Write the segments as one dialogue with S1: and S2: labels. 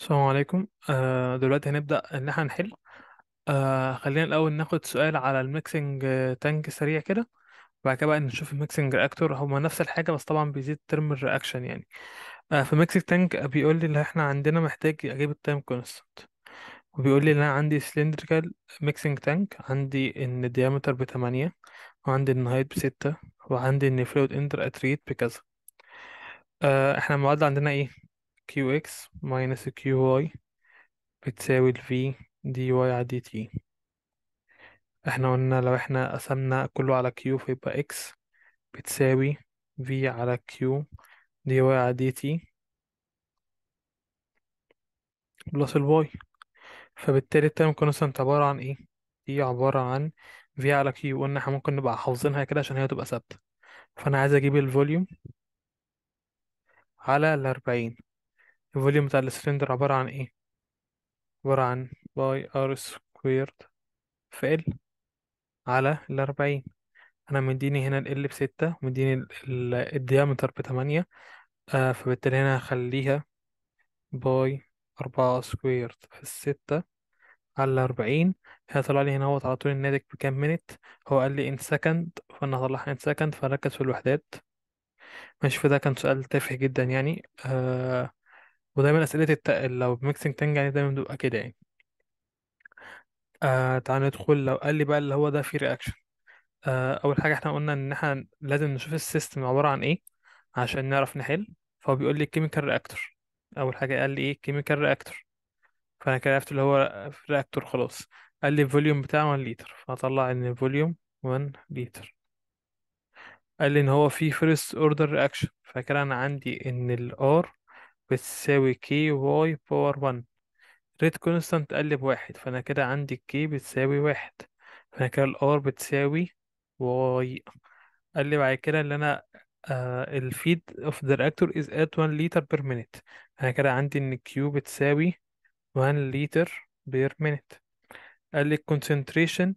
S1: السلام عليكم آه دلوقتي هنبدأ إن احنا نحل آه خلينا الأول ناخد سؤال على الميكسنج آه، تانك سريع كده وبعد كده بقى نشوف الميكسنج رياكتور هما نفس الحاجة بس طبعا بيزيد ترم الرياكشن يعني آه في ميكسنج تانك بيقول لي إن احنا عندنا محتاج أجيب التايم كونستنت وبيقول لي إن أنا عندي سلندريكال ميكسنج تانك عندي إن الديامتر بتمانية وعندي إن هايت بستة وعندي إن فلويد إنتر اتريت بكذا آه احنا المعادلة عندنا إيه كيو اكس ماينس كيو واي بتساوي الفي دي واي على دي تي احنا قلنا لو احنا قسمنا كله على كيو فيبقى اكس بتساوي في على كيو دي واي على دي تي بلس الواي فبالتالي التايم كونستنت عبارة عن ايه؟ دي عبارة عن في على كيو قلنا احنا ممكن نبقى حافظينها كده عشان هي تبقى ثابتة فأنا عايز أجيب الفوليوم على الأربعين الفوليوم بتاع السلندر عبارة عن ايه عبارة عن باي ار سكويرد في ال على الأربعين أنا مديني هنا ال بستة ومديني ال- ال- الديامتر بتمانية آه فبالتالي هنا هخليها باي أربعة سكويرد في الستة على الأربعين هيطلع لي هنا هوت على طول الناتج بكام منت هو قال لي ان سكند فأنا هطلعها ان سكند فهركز في الوحدات ماشي فده كان سؤال تافه جدا يعني آه ودايما اسئله الت... لو ميكسينج تنج يعني دايما بتبقى كده يعني آه تعال ندخل لو قال لي بقى اللي هو ده فيه رياكشن آه اول حاجه احنا قلنا ان احنا لازم نشوف السيستم عباره عن ايه عشان نعرف نحل فهو بيقول لي كيميكال رياكتور اول حاجه قال لي ايه كيميكال رياكتور فانا كده عرفت اللي هو رياكتور خلاص قال لي الفوليوم بتاعه 1 لتر فهطلع ان الفوليوم 1 لتر قال لي ان هو في فيرست اوردر رياكشن فكده انا عندي ان R بتساوي كي واي باور 1 ريت كونستانت قلب واحد فأنا كده عندي كي بتساوي واحد فأنا كده الار بتساوي واي قال لي بعد كده اللي أنا الفيد اوف ذا رياكتور از ات 1 لتر بير مينيت أنا كده عندي إن كيو بتساوي 1 لتر بير مينيت قال لي الكونسنتريشن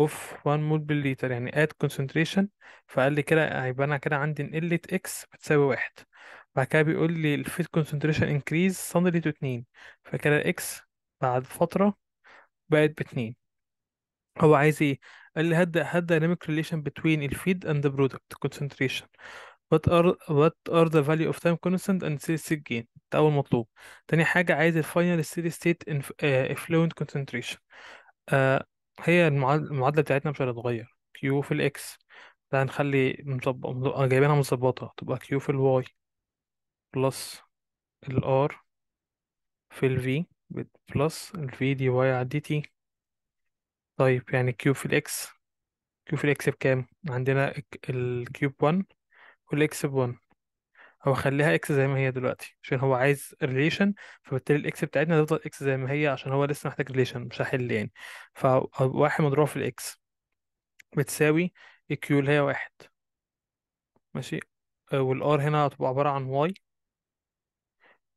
S1: اوف 1 مول بالليتر يعني at كونسنتريشن فقال لي كده يبقى انا كده عندي ان قلة اكس بتساوي واحد بعد كده بيقول لي concentration increase suddenly to اتنين فكده الاكس بعد فترة بقت باتنين هو عايز ايه؟ قال لي هاد هاد dynamic relation between ال feed and the product concentration what are what are the value of time constant and steady state gain ده أول مطلوب تاني حاجة عايز ال final steady state in, uh, effluent concentration آه هي المعادلة بتاعتنا مش هتتغير Q في الإكس ده هنخلي مظبط جايبينها مظبطة تبقى Q في ال y بلس R في V بلس V دي y على dt طيب يعني كيوب في X كيوب في X بكام عندنا ب 1 X ب 1 او اخليها X زي ما هي دلوقتي عشان هو عايز ريليشن فبالتالي X بتاعتنا هتفضل X زي ما هي عشان هو لسه محتاج ريليشن مش هحل يعني فواحد مضروب في X بتساوي Q اللي هي واحد ماشي آه، والار هنا هتبقى عبارة عن واي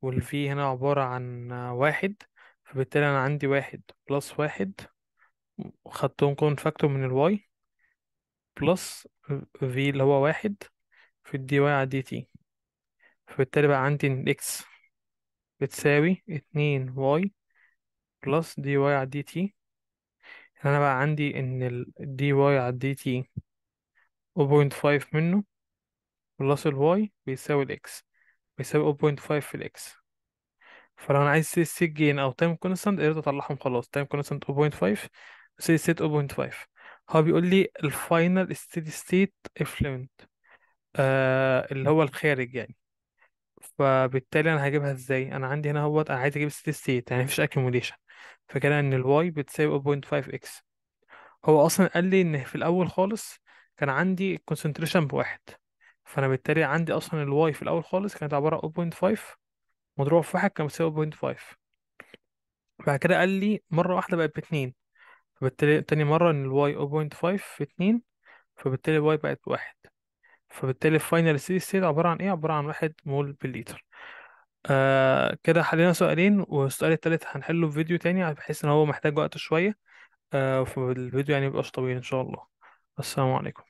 S1: والفي هنا عبارة عن واحد فبالتالي أنا عندي واحد بلس واحد خدتهم كون فاكتور من الواي بلس في اللي هو واحد في الدي واي على دي تي فبالتالي بقى عندي إن الإكس بتساوي اتنين واي بلس دي واي على دي تي أنا بقى عندي إن دي واي على دي تي 0.5 منه بلس الواي بيساوي الإكس بيساوي 0.5 في الاكس فلو انا عايز سي سي جين او تايم كونستانت قدرت اطلعهم خلاص تايم كونستانت 0.5 سي ست 0.5 هو بيقول لي الفاينل ستيدي ستيت افلوينت اللي هو الخارج يعني فبالتالي انا هجيبها ازاي انا عندي هنا هوت انا عايز اجيب ستيدي ستيت يعني مفيش اكيموليشن فكده ان الواي بتساوي 0.5 اكس هو اصلا قال لي ان في الاول خالص كان عندي الكونسنتريشن بواحد فانا بالتالي عندي اصلا الواي في الاول خالص كانت عباره عن 0.5 مضروبه في واحد كانت بتساوي 0.5 بعد كده قال لي مره واحده بقت باتنين فبالتالي تاني مره ان الواي 0.5 في اتنين فبالتالي الواي بقت بواحد فبالتالي الفاينل سي ستيت عباره عن ايه عباره عن واحد مول بالليتر آه كده حلينا سؤالين والسؤال التالت هنحله في فيديو تاني بحيث ان هو محتاج وقت شويه آه فالفيديو يعني ميبقاش طويل ان شاء الله السلام عليكم